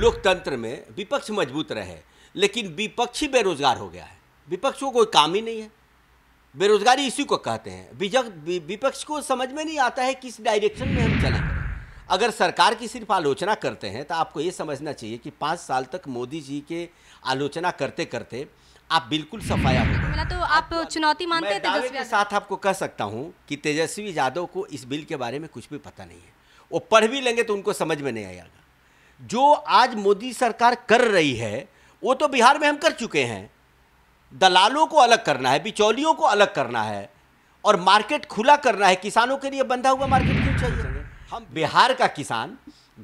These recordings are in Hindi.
लोकतंत्र में विपक्ष मजबूत रहे लेकिन विपक्ष ही बेरोजगार हो गया है विपक्ष को कोई काम ही नहीं है बेरोजगारी इसी को कहते हैं विपक्ष को समझ में नहीं आता है किस डायरेक्शन में हम चला करें अगर सरकार की सिर्फ आलोचना करते हैं तो आपको ये समझना चाहिए कि पाँच साल तक मोदी जी के आलोचना करते करते आप बिल्कुल सफाया हो तो आप, आप चुनौती मानते हैं तेजस्वी के साथ आपको कह सकता हूँ कि तेजस्वी यादव को इस बिल के बारे में कुछ भी पता नहीं है वो पढ़ भी लेंगे तो उनको समझ में नहीं आएगा जो आज मोदी सरकार कर रही है वो तो बिहार में हम कर चुके हैं दलालों को अलग करना है बिचौलियों को अलग करना है और मार्केट खुला करना है किसानों के लिए बंधा हुआ मार्केट क्यों चाहिए हम बिहार का किसान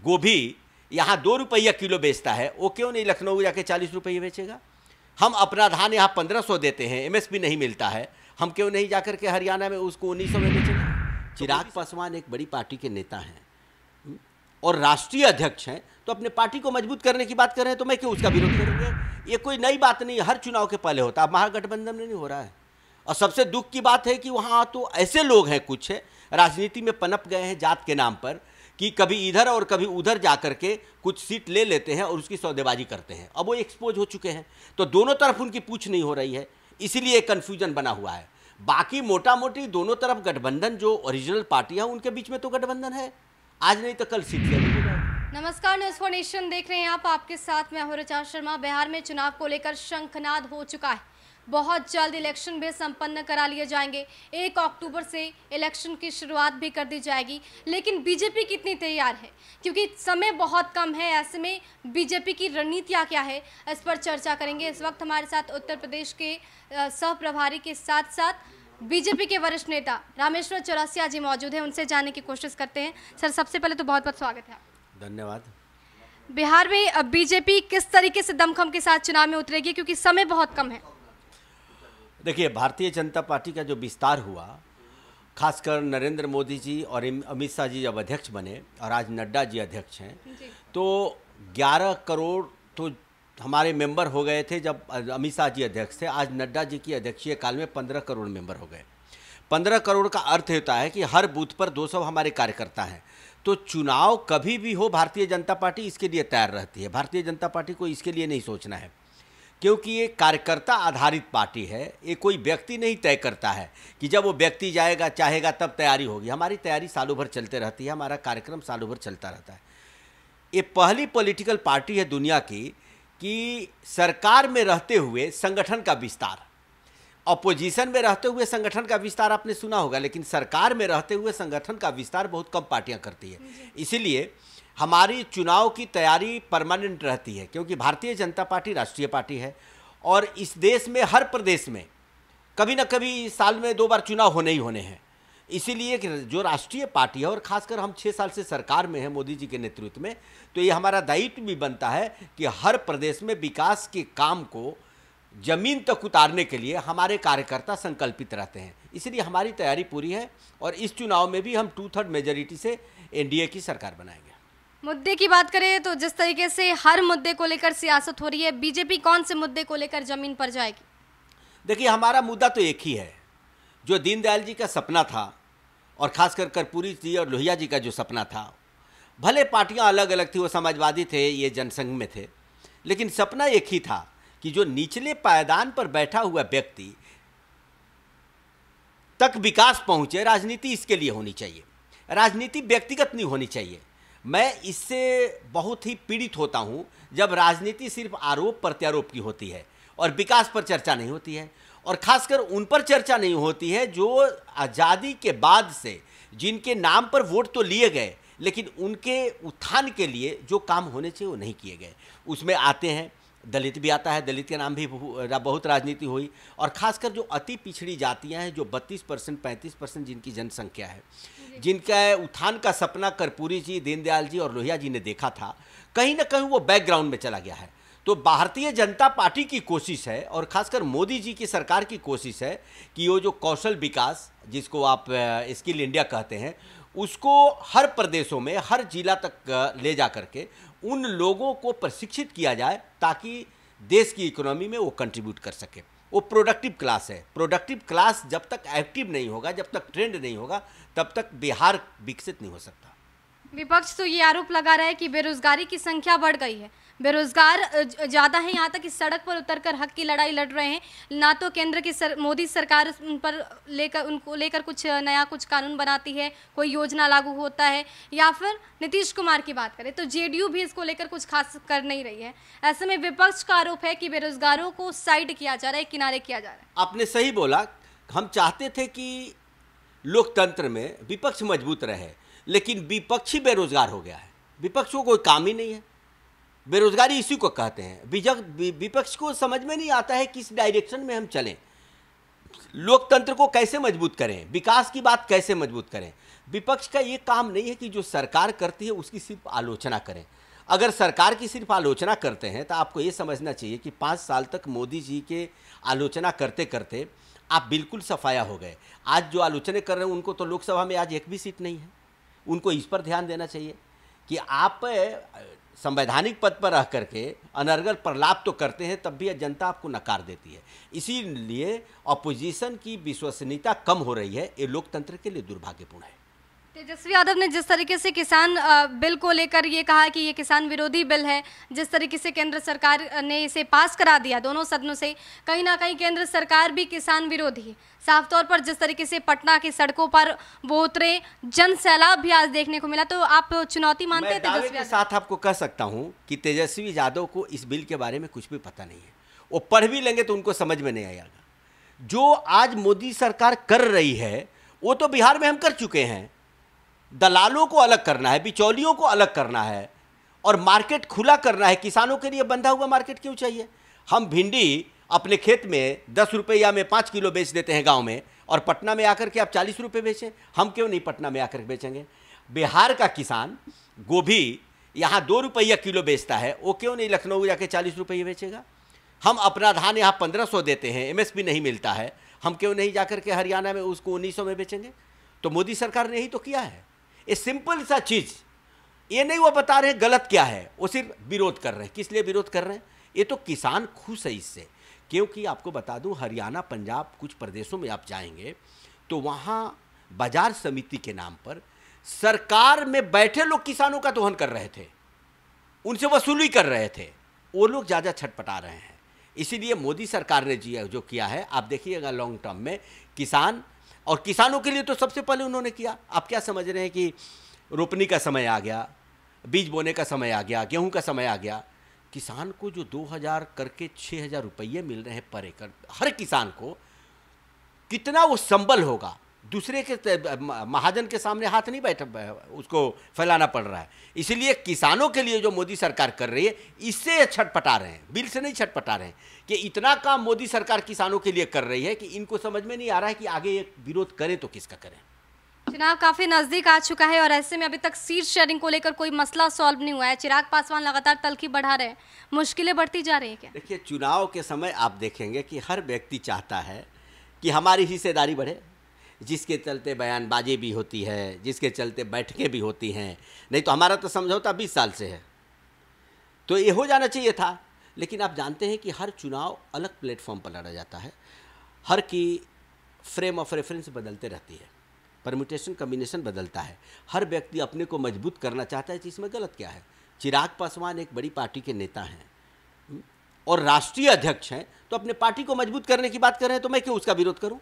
गोभी यहाँ दो रुपया किलो बेचता है वो क्यों नहीं लखनऊ जाके चालीस रुपये बेचेगा हम अपना धान यहाँ पंद्रह सौ देते हैं एमएसपी नहीं मिलता है हम क्यों नहीं जाकर के हरियाणा में उसको उन्नीस सौ में बेचेंगे चिराग पासवान एक बड़ी पार्टी के नेता हैं हम्म, और राष्ट्रीय अध्यक्ष हैं तो अपने पार्टी को मजबूत करने की बात कर रहे हैं तो मैं क्यों उसका विरोध करूंगा ये कोई नई बात नहीं हर चुनाव के पहले होता है महागठबंधन में नहीं हो रहा है और सबसे दुख की बात है कि वहाँ तो ऐसे लोग हैं कुछ है, राजनीति में पनप गए हैं जात के नाम पर कि कभी इधर और कभी उधर जा करके कुछ सीट ले लेते हैं और उसकी सौदेबाजी करते हैं अब वो एक्सपोज हो चुके हैं तो दोनों तरफ उनकी पूछ नहीं हो रही है इसीलिए कन्फ्यूजन बना हुआ है बाकी मोटा मोटी दोनों तरफ गठबंधन जो ओरिजिनल पार्टियाँ उनके बीच में तो गठबंधन है आज नहीं तो कल सीट ले नमस्कार न्यूज नेशन देख रहे हैं आप आपके साथ मैं हूं रचा शर्मा बिहार में चुनाव को लेकर शंखनाद हो चुका है बहुत जल्द इलेक्शन भी संपन्न करा लिए जाएंगे एक अक्टूबर से इलेक्शन की शुरुआत भी कर दी जाएगी लेकिन बीजेपी कितनी तैयार है क्योंकि समय बहुत कम है ऐसे में बीजेपी की रणनीतियाँ क्या है इस पर चर्चा करेंगे इस वक्त हमारे साथ उत्तर प्रदेश के सह प्रभारी के साथ साथ बीजेपी के वरिष्ठ नेता रामेश्वर चौरसिया जी मौजूद हैं उनसे जानने की कोशिश करते हैं सर सबसे पहले तो बहुत बहुत स्वागत है धन्यवाद बिहार में अब बीजेपी किस तरीके से दमखम के साथ चुनाव में उतरेगी क्योंकि समय बहुत कम है देखिए भारतीय जनता पार्टी का जो विस्तार हुआ खासकर नरेंद्र मोदी जी और अमित शाह जी जब अध्यक्ष बने और आज नड्डा जी अध्यक्ष हैं तो 11 करोड़ तो हमारे मेंबर हो गए थे जब अमित शाह जी अध्यक्ष थे आज नड्डा जी की अध्यक्षीय काल में 15 करोड़ मेंबर हो गए पंद्रह करोड़ का अर्थ होता है कि हर बूथ पर दो सौ हमारे कार्यकर्ता हैं तो चुनाव कभी भी हो भारतीय जनता पार्टी इसके लिए तैयार रहती है भारतीय जनता पार्टी को इसके लिए नहीं सोचना है क्योंकि ये कार्यकर्ता आधारित पार्टी है ये कोई व्यक्ति नहीं तय करता है कि जब वो व्यक्ति जाएगा चाहेगा तब तैयारी होगी हमारी तैयारी सालों भर चलते रहती है हमारा कार्यक्रम सालों भर चलता रहता है ये पहली पॉलिटिकल पार्टी है दुनिया की कि सरकार में रहते हुए संगठन का विस्तार अपोजिशन में रहते हुए संगठन का विस्तार आपने सुना होगा लेकिन सरकार में रहते हुए संगठन का विस्तार बहुत कम पार्टियां करती है इसीलिए हमारी चुनाव की तैयारी परमानेंट रहती है क्योंकि भारतीय जनता पार्टी राष्ट्रीय पार्टी है और इस देश में हर प्रदेश में कभी ना कभी साल में दो बार चुनाव होने ही होने हैं इसीलिए कि जो राष्ट्रीय पार्टी है और खासकर हम छः साल से सरकार में हैं मोदी जी के नेतृत्व में तो ये हमारा दायित्व भी बनता है कि हर प्रदेश में विकास के काम को जमीन तक उतारने के लिए हमारे कार्यकर्ता संकल्पित रहते हैं इसलिए हमारी तैयारी पूरी है और इस चुनाव में भी हम टू थर्ड मेजोरिटी से एनडीए की सरकार बनाएंगे मुद्दे की बात करें तो जिस तरीके से हर मुद्दे को लेकर सियासत हो रही है बीजेपी कौन से मुद्दे को लेकर जमीन पर जाएगी देखिए हमारा मुद्दा तो एक ही है जो दीनदयाल जी का सपना था और ख़ासकर कर्पूरी जी और लोहिया जी का जो सपना था भले पार्टियां अलग अलग थी वो समाजवादी थे ये जनसंघ में थे लेकिन सपना एक ही था कि जो निचले पायदान पर बैठा हुआ व्यक्ति तक विकास पहुंचे राजनीति इसके लिए होनी चाहिए राजनीति व्यक्तिगत नहीं होनी चाहिए मैं इससे बहुत ही पीड़ित होता हूं जब राजनीति सिर्फ आरोप प्रत्यारोप की होती है और विकास पर चर्चा नहीं होती है और खासकर उन पर चर्चा नहीं होती है जो आज़ादी के बाद से जिनके नाम पर वोट तो लिए गए लेकिन उनके उत्थान के लिए जो काम होने चाहिए वो नहीं किए गए उसमें आते हैं दलित भी आता है दलित के नाम भी बहुत राजनीति हुई और खासकर जो अति पिछड़ी जातियां हैं जो 32 परसेंट पैंतीस परसेंट जिनकी जनसंख्या है जिनका उत्थान का सपना कर्पूरी जी दीनदयाल जी और लोहिया जी ने देखा था कहीं ना कहीं वो बैकग्राउंड में चला गया है तो भारतीय जनता पार्टी की कोशिश है और खासकर मोदी जी की सरकार की कोशिश है कि वो जो कौशल विकास जिसको आप स्किल इंडिया कहते हैं उसको हर प्रदेशों में हर जिला तक ले जा करके उन लोगों को प्रशिक्षित किया जाए ताकि देश की इकोनॉमी में वो कंट्रीब्यूट कर सके वो प्रोडक्टिव क्लास है प्रोडक्टिव क्लास जब तक एक्टिव नहीं होगा जब तक ट्रेंड नहीं होगा तब तक बिहार विकसित नहीं हो सकता विपक्ष तो ये आरोप लगा रहा है कि बेरोजगारी की संख्या बढ़ गई है बेरोजगार ज़्यादा है यहाँ तक कि सड़क पर उतरकर हक की लड़ाई लड़ रहे हैं ना तो केंद्र की सर, मोदी सरकार उन पर लेकर उनको लेकर कुछ नया कुछ कानून बनाती है कोई योजना लागू होता है या फिर नीतीश कुमार की बात करें तो जेडीयू भी इसको लेकर कुछ खास कर नहीं रही है ऐसे में विपक्ष का आरोप है कि बेरोजगारों को साइड किया जा रहा है किनारे किया जा रहा है आपने सही बोला हम चाहते थे कि लोकतंत्र में विपक्ष मजबूत रहे लेकिन विपक्ष ही बेरोजगार हो गया है विपक्ष को कोई काम ही नहीं है बेरोजगारी इसी को कहते हैं विपक्ष को समझ में नहीं आता है किस डायरेक्शन में हम चलें लोकतंत्र को कैसे मजबूत करें विकास की बात कैसे मजबूत करें विपक्ष का ये काम नहीं है कि जो सरकार करती है उसकी सिर्फ आलोचना करें अगर सरकार की सिर्फ आलोचना करते हैं तो आपको ये समझना चाहिए कि पाँच साल तक मोदी जी के आलोचना करते करते आप बिल्कुल सफाया हो गए आज जो आलोचना कर रहे हैं उनको तो लोकसभा में आज एक भी सीट नहीं है उनको इस पर ध्यान देना चाहिए कि आप संवैधानिक पद पर रह करके अनर्गल प्रलाप तो करते हैं तब भी जनता आपको नकार देती है इसीलिए अपोजिशन की विश्वसनीयता कम हो रही है ये लोकतंत्र के लिए दुर्भाग्यपूर्ण है तेजस्वी यादव ने जिस तरीके से किसान बिल को लेकर ये कहा कि ये किसान विरोधी बिल है जिस तरीके से केंद्र सरकार ने इसे पास करा दिया दोनों सदनों से कहीं ना कहीं केंद्र सरकार भी किसान विरोधी है साफ तौर पर जिस तरीके से पटना की सड़कों पर वो उतरे जन सैलाब भी आज देखने को मिला तो आप चुनौती मानते हैं तेजस्वी के साथ आपको कह सकता हूँ कि तेजस्वी यादव को इस बिल के बारे में कुछ भी पता नहीं है वो पढ़ भी लेंगे तो उनको समझ में नहीं आएगा जो आज मोदी सरकार कर रही है वो तो बिहार में हम कर चुके हैं दलालों को अलग करना है बिचौलियों को अलग करना है और मार्केट खुला करना है किसानों के लिए बंधा हुआ मार्केट क्यों चाहिए हम भिंडी अपने खेत में दस रुपया में पाँच किलो बेच देते हैं गाँव में और पटना में आकर के आप चालीस रुपये बेचें हम क्यों नहीं पटना में आकर के बेचेंगे बिहार का किसान गोभी यहाँ दो रुपया किलो बेचता है वो क्यों नहीं लखनऊ जाके चालीस रुपये बेचेगा हम अपना धान यहाँ पंद्रह सौ देते हैं एमएसपी नहीं मिलता है हम क्यों नहीं जाकर के हरियाणा में उसको उन्नीस सौ में बेचेंगे तो मोदी सरकार ने ही तो किया है ये सिंपल सा चीज़ ये नहीं वो बता रहे गलत क्या है वो सिर्फ विरोध कर रहे हैं किस लिए विरोध कर रहे हैं ये तो किसान खुश है इससे क्योंकि आपको बता दूं हरियाणा पंजाब कुछ प्रदेशों में आप जाएंगे तो वहाँ बाजार समिति के नाम पर सरकार में बैठे लोग किसानों का दोहन कर रहे थे उनसे वसूली कर रहे थे वो लोग ज़्यादा छटपटा रहे हैं इसीलिए मोदी सरकार ने जो किया है आप देखिएगा लॉन्ग टर्म में किसान और किसानों के लिए तो सबसे पहले उन्होंने किया आप क्या समझ रहे हैं कि रोपनी का समय आ गया बीज बोने का समय आ गया गेहूं का समय आ गया किसान को जो 2000 करके 6000 रुपये मिल रहे हैं पर एकड़ हर किसान को कितना वो संबल होगा दूसरे के महाजन के सामने हाथ नहीं बैठ उसको फैलाना पड़ रहा है इसलिए किसानों के लिए जो मोदी सरकार कर रही है इससे छटपटा रहे हैं बिल से नहीं छटपटा रहे हैं कि इतना काम मोदी सरकार किसानों के लिए कर रही है कि इनको समझ में नहीं आ रहा है कि आगे एक विरोध करें तो किसका करें चुनाव काफी नजदीक आ चुका है और ऐसे में अभी तक सीट शेयरिंग को लेकर कोई मसला सॉल्व नहीं हुआ है चिराग पासवान लगातार तलखी बढ़ा रहे हैं मुश्किलें बढ़ती जा रही है क्या देखिए चुनाव के समय आप देखेंगे कि हर व्यक्ति चाहता है कि हमारी हिस्सेदारी बढ़े जिसके चलते बयानबाजी भी होती है जिसके चलते बैठकें भी होती हैं नहीं तो हमारा तो समझौता बीस साल से है तो ये हो जाना चाहिए था लेकिन आप जानते हैं कि हर चुनाव अलग प्लेटफॉर्म पर लड़ा जाता है हर की फ्रेम ऑफ रेफरेंस बदलते रहती है परम्यूटेशन कम्बिनेशन बदलता है हर व्यक्ति अपने को मजबूत करना चाहता है इसमें गलत क्या है चिराग पासवान एक बड़ी पार्टी के नेता हैं हम्म, और राष्ट्रीय अध्यक्ष हैं तो अपने पार्टी को मजबूत करने की बात कर रहे हैं तो मैं क्यों उसका विरोध करूं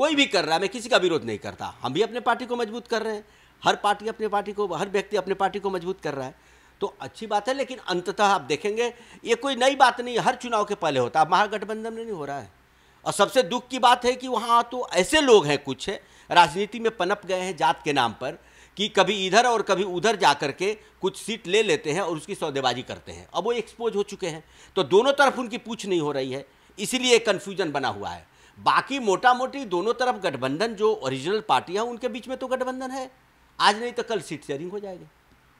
कोई भी कर रहा है मैं किसी का विरोध नहीं करता हम भी अपने पार्टी को मजबूत कर रहे हैं हर पार्टी अपने पार्टी को हर व्यक्ति अपने पार्टी को मजबूत कर रहा है तो अच्छी बात है लेकिन अंततः आप देखेंगे ये कोई नई बात नहीं हर चुनाव के पहले होता है महागठबंधन में नहीं हो रहा है और सबसे दुख की बात है कि वहाँ तो ऐसे लोग हैं कुछ है, राजनीति में पनप गए हैं जात के नाम पर कि कभी इधर और कभी उधर जा करके कुछ सीट ले लेते हैं और उसकी सौदेबाजी करते हैं अब वो एक्सपोज हो चुके हैं तो दोनों तरफ उनकी पूछ नहीं हो रही है इसीलिए कन्फ्यूजन बना हुआ है बाकी मोटा मोटी दोनों तरफ गठबंधन जो ओरिजिनल पार्टियां उनके बीच में तो गठबंधन है आज नहीं तो कल सीट शेयरिंग हो जाएगी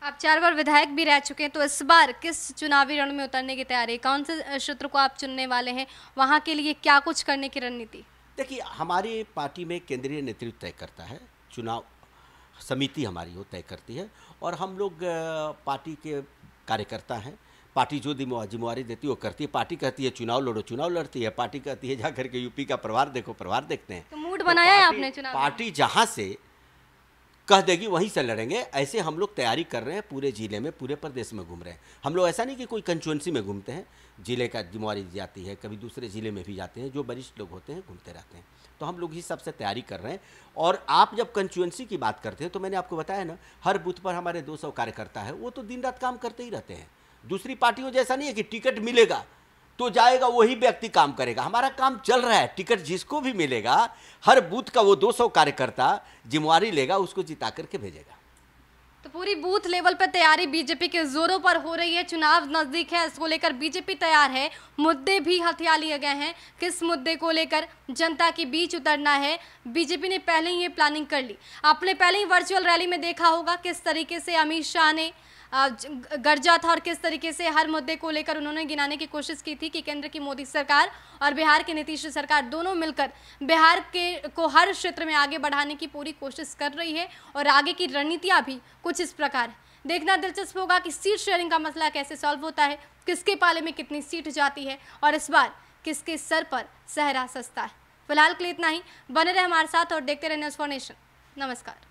आप चार बार विधायक भी रह चुके हैं तो इस बार किस चुनावी रण में उतरने की तैयारी कौन से क्षेत्र को आप चुनने वाले हैं वहाँ के लिए क्या कुछ करने की रणनीति देखिए हमारी पार्टी में केंद्रीय नेतृत्व तय करता है चुनाव समिति हमारी वो तय करती है और हम लोग पार्टी के कार्यकर्ता हैं पार्टी जो जिम्मेवारी देती है वो करती है पार्टी कहती है चुनाव लड़ो चुनाव लड़ती है पार्टी कहती है जाकर के यूपी का परिवार देखो परिवार देखते हैं तो मूड बनाया है तो आपने चुनाव पार्टी जहाँ से कह देगी वहीं से लड़ेंगे ऐसे हम लोग तैयारी कर रहे हैं पूरे ज़िले में पूरे प्रदेश में घूम रहे हैं हम लोग ऐसा नहीं कि कोई कंचुएंसी में घूमते हैं ज़िले का जिम्मेवारी जाती है कभी दूसरे ज़िले में भी जाते हैं जो वरिष्ठ लोग होते हैं घूमते रहते हैं तो हम लोग ही सबसे तैयारी कर रहे हैं और आप जब कंचुएंसी की बात करते हैं तो मैंने आपको बताया ना हर बूथ पर हमारे दो कार्यकर्ता है वो तो दिन रात काम करते ही रहते हैं दूसरी पार्टियों जैसा नहीं है कि टिकट मिलेगा तो जाएगा वही व्यक्ति काम करेगा हमारा काम चल रहा है टिकट जिसको भी मिलेगा हर बूथ का वो 200 कार्यकर्ता जिम्मेवारी लेगा उसको जिता करके भेजेगा तो पूरी बूथ लेवल पर तैयारी बीजेपी के जोरों पर हो रही है चुनाव नज़दीक है इसको लेकर बीजेपी तैयार है मुद्दे भी हथियार लिए गए हैं किस मुद्दे को लेकर जनता के बीच उतरना है बीजेपी ने पहले ही ये प्लानिंग कर ली आपने पहले ही वर्चुअल रैली में देखा होगा किस तरीके से अमित शाह ने गर्जा था और किस तरीके से हर मुद्दे को लेकर उन्होंने गिनाने की कोशिश की थी कि केंद्र की मोदी सरकार और बिहार की नीतीश सरकार दोनों मिलकर बिहार के को हर क्षेत्र में आगे बढ़ाने की पूरी कोशिश कर रही है और आगे की रणनीतियाँ भी कुछ इस प्रकार देखना दिलचस्प होगा कि सीट शेयरिंग का मसला कैसे सॉल्व होता है किसके पाले में कितनी सीट जाती है और इस बार किसके सर पर सहरा सस्ता है फिलहाल के लिए इतना ही बने रहे हमारे साथ और देखते न्यूज़ फॉर नेशन नमस्कार